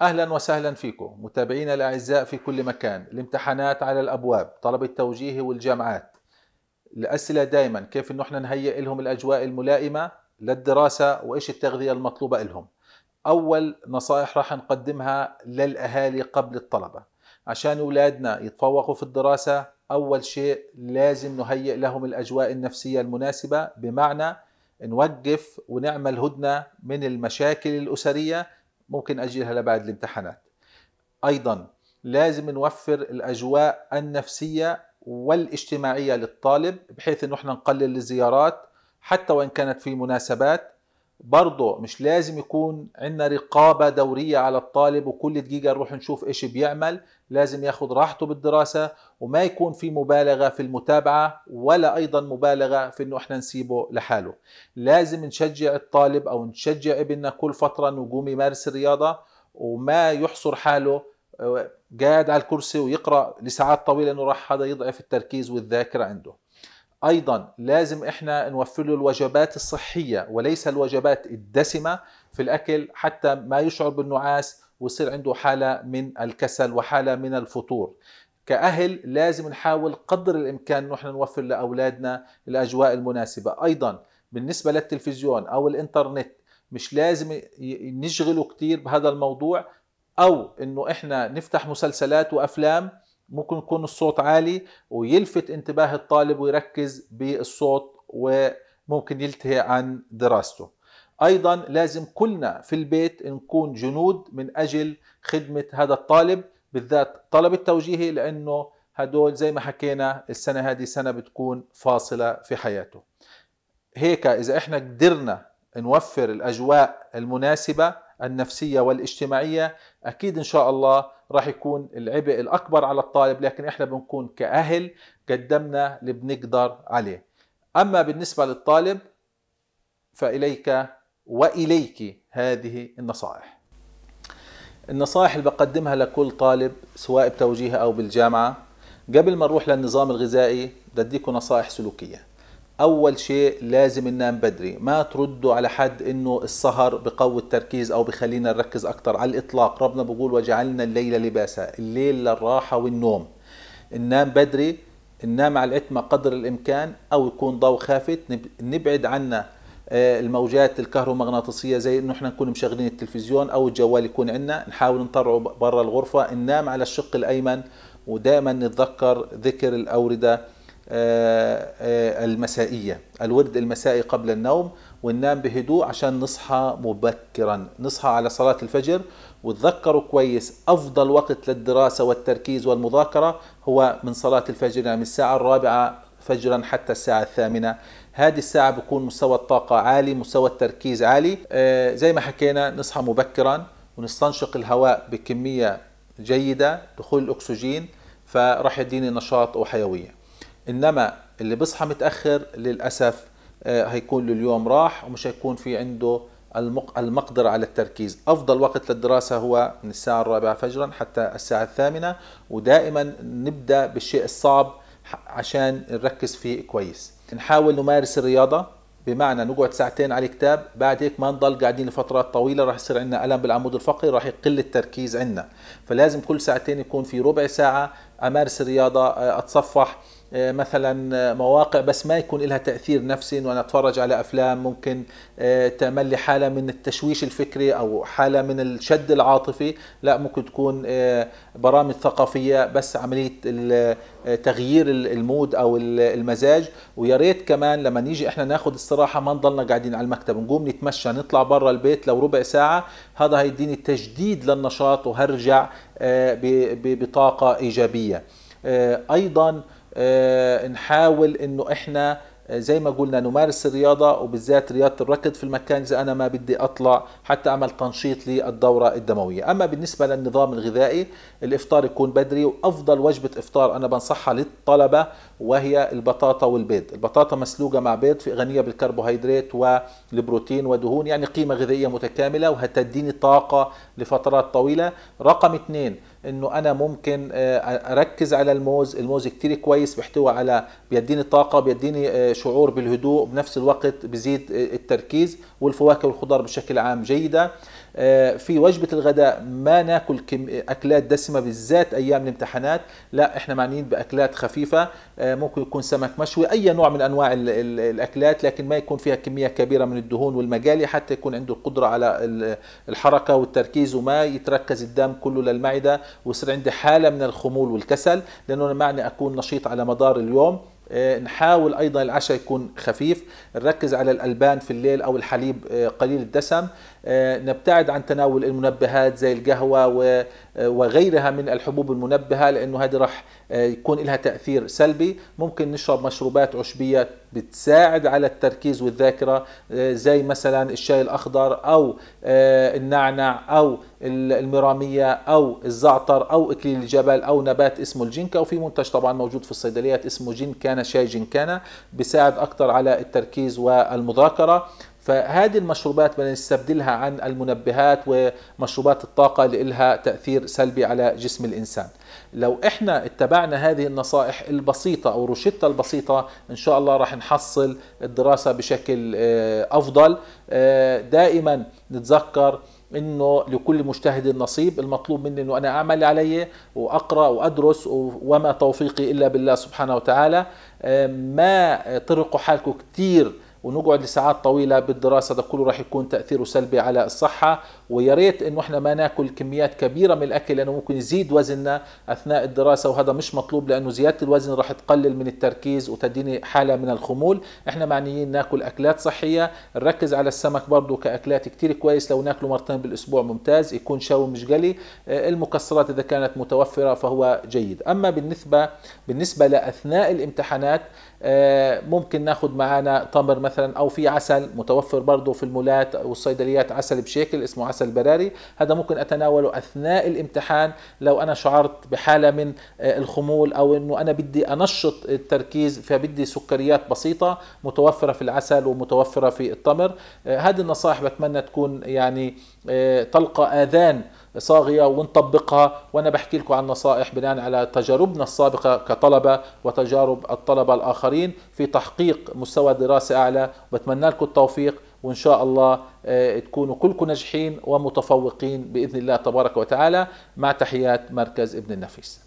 أهلا وسهلا فيكم متابعينا الأعزاء في كل مكان الامتحانات على الأبواب طلب التوجيهي والجامعات الأسئلة دائما كيف أنه احنا نهيئ لهم الأجواء الملائمة للدراسة وإيش التغذية المطلوبة لهم أول نصائح راح نقدمها للأهالي قبل الطلبة عشان أولادنا يتفوقوا في الدراسة أول شيء لازم نهيئ لهم الأجواء النفسية المناسبة بمعنى نوقف ونعمل هدنة من المشاكل الأسرية ممكن أجلها لبعد الامتحانات أيضا لازم نوفر الأجواء النفسية والاجتماعية للطالب بحيث أنه احنا نقلل الزيارات حتى وإن كانت في مناسبات برضه مش لازم يكون عندنا رقابة دورية على الطالب وكل دقيقة نروح نشوف ايش بيعمل لازم ياخد راحته بالدراسة وما يكون في مبالغة في المتابعة ولا أيضا مبالغة في أنه إحنا نسيبه لحاله لازم نشجع الطالب أو نشجع ابننا كل فترة أنه يقوم يمارس الرياضة وما يحصر حاله آه، قاعد على الكرسي ويقرأ لساعات طويلة أنه راح هذا يضعف التركيز والذاكرة عنده ايضا لازم احنا نوفر له الوجبات الصحيه وليس الوجبات الدسمه في الاكل حتى ما يشعر بالنعاس ويصير عنده حاله من الكسل وحاله من الفتور كأهل لازم نحاول قدر الإمكان أنه احنا نوفر لأولادنا الأجواء المناسبة أيضا بالنسبة للتلفزيون أو الإنترنت مش لازم نشغله كتير بهذا الموضوع أو أنه احنا نفتح مسلسلات وأفلام ممكن يكون الصوت عالي ويلفت انتباه الطالب ويركز بالصوت وممكن يلتهي عن دراسته ايضا لازم كلنا في البيت نكون جنود من اجل خدمه هذا الطالب بالذات طلب التوجيهي لانه هدول زي ما حكينا السنه هذه سنه بتكون فاصله في حياته هيك اذا احنا قدرنا نوفر الاجواء المناسبه النفسيه والاجتماعيه اكيد ان شاء الله راح يكون العبء الاكبر على الطالب لكن احنا بنكون كاهل قدمنا اللي بنقدر عليه اما بالنسبه للطالب فاليك واليك هذه النصائح النصائح اللي بقدمها لكل طالب سواء بتوجيهه او بالجامعه قبل ما نروح للنظام الغذائي بدي اديكم نصائح سلوكيه اول شيء لازم ننام بدري ما تردوا على حد انه السهر بقوي التركيز او بخلينا نركز اكثر على الاطلاق ربنا بقول وجعلنا الليل لباسا الليل للراحه والنوم ننام بدري ننام على العتمه قدر الامكان او يكون ضوء خافت نبعد عنا آه، الموجات الكهرومغناطيسية زي انه احنا نكون مشغلين التلفزيون او الجوال يكون عندنا نحاول نطلعه برا الغرفة ننام على الشق الايمن ودائما نتذكر ذكر الاوردة آه، آه، المسائية الورد المسائي قبل النوم وننام بهدوء عشان نصحى مبكرا نصحى على صلاة الفجر وتذكروا كويس أفضل وقت للدراسة والتركيز والمذاكرة هو من صلاة الفجر يعني من الساعة الرابعة فجرا حتى الساعة الثامنة هذه الساعة بكون مستوى الطاقة عالي مستوى التركيز عالي آه، زي ما حكينا نصحى مبكرا ونستنشق الهواء بكمية جيدة دخول الأكسجين فراح يديني نشاط وحيوية انما اللي بيصحى متاخر للاسف آه، هيكون له اليوم راح ومش هيكون في عنده المقدرة على التركيز أفضل وقت للدراسة هو من الساعة الرابعة فجرا حتى الساعة الثامنة ودائما نبدأ بالشيء الصعب عشان نركز فيه كويس نحاول نمارس الرياضة بمعنى نقعد ساعتين على الكتاب بعد هيك ما نضل قاعدين لفترات طويله راح يصير عندنا الم بالعمود الفقري راح يقل التركيز عندنا فلازم كل ساعتين يكون في ربع ساعه امارس الرياضه آه، اتصفح آه، مثلا آه، مواقع بس ما يكون لها تاثير نفسي انه انا اتفرج على افلام ممكن تعمل لي حاله من التشويش الفكري او حاله من الشد العاطفي لا ممكن تكون برامج ثقافيه بس عمليه تغيير المود او المزاج ويا ريت كمان لما نيجي احنا ناخذ استراحه ما نضلنا قاعدين على المكتب نقوم نتمشى نطلع برا البيت لو ربع ساعه هذا هيديني تجديد للنشاط وهرجع آه، بطاقة إيجابية آه، أيضا آه، نحاول أنه إحنا زي ما قلنا نمارس الرياضة وبالذات رياضة الركض في المكان إذا أنا ما بدي أطلع حتى أعمل تنشيط للدورة الدموية أما بالنسبة للنظام الغذائي الإفطار يكون بدري وأفضل وجبة إفطار أنا بنصحها للطلبة وهي البطاطا والبيض البطاطا مسلوقة مع بيض غنية بالكربوهيدرات والبروتين ودهون يعني قيمة غذائية متكاملة وهتديني طاقة لفترات طويلة رقم اثنين انه انا ممكن آه، اركز على الموز الموز كتير كويس بيحتوي على بيديني طاقه بيديني آه، شعور بالهدوء بنفس الوقت بزيد آه، التركيز والفواكه والخضار بشكل عام جيده آه، في وجبه الغداء ما ناكل اكلات دسمه بالذات ايام الامتحانات لا احنا معنيين باكلات خفيفه آه، ممكن يكون سمك مشوي اي نوع من انواع الاكلات لكن ما يكون فيها كميه كبيره من الدهون والمجالي حتى يكون عنده قدره على الحركه والتركيز وما يتركز الدم كله للمعده ويصير عندي حاله من الخمول والكسل لانه انا معني اكون نشيط على مدار اليوم آه، نحاول ايضا العشاء يكون خفيف نركز على الالبان في الليل او الحليب آه، قليل الدسم آه، نبتعد عن تناول المنبهات زي القهوه وغيرها من الحبوب المنبهه لانه هذه راح يكون لها تاثير سلبي ممكن نشرب مشروبات عشبيه بتساعد على التركيز والذاكرة آه، زي مثلا الشاي الأخضر أو آه، النعنع أو المرامية أو الزعتر أو إكليل الجبل أو نبات اسمه الجينكا وفي منتج طبعا موجود في الصيدليات اسمه جينكانا شاي جينكانا بيساعد أكتر على التركيز والمذاكرة فهذه المشروبات بدنا نستبدلها عن المنبهات ومشروبات الطاقة اللي لها تأثير سلبي على جسم الإنسان لو احنا اتبعنا هذه النصائح البسيطة او روشتة البسيطة ان شاء الله راح نحصل الدراسة بشكل آه، افضل آه، دائما نتذكر انه لكل مجتهد نصيب المطلوب مني انه انا اعمل علي واقرا وادرس وما توفيقي الا بالله سبحانه وتعالى آه، ما طرقوا حالكم كثير ونقعد لساعات طويلة بالدراسة ده كله راح يكون تأثيره سلبي على الصحة ويا ريت انه احنا ما ناكل كميات كبيرة من الاكل لانه ممكن يزيد وزننا اثناء الدراسة وهذا مش مطلوب لانه زيادة الوزن راح تقلل من التركيز وتديني حالة من الخمول احنا معنيين ناكل اكلات صحية نركز على السمك برضه كاكلات كتير كويس لو ناكله مرتين بالاسبوع ممتاز يكون شاو مش قلي المكسرات اذا كانت متوفرة فهو جيد اما بالنسبة بالنسبة لاثناء الامتحانات آه، ممكن ناخذ معنا تمر مثلا مثلا او في عسل متوفر برضه في المولات والصيدليات عسل بشكل اسمه عسل براري هذا ممكن اتناوله اثناء الامتحان لو انا شعرت بحاله من آه، الخمول او انه انا بدي انشط التركيز فبدي سكريات بسيطه متوفره في العسل ومتوفره في التمر آه، هذه النصائح بتمنى تكون يعني آه، تلقى اذان صاغيه ونطبقها وانا بحكي لكم عن نصائح بناء على تجاربنا السابقه كطلبه وتجارب الطلبه الاخرين في تحقيق مستوى دراسه اعلى وبتمنى لكم التوفيق وإن شاء الله آه، تكونوا كلكم ناجحين ومتفوقين بإذن الله تبارك وتعالى مع تحيات مركز ابن النفيس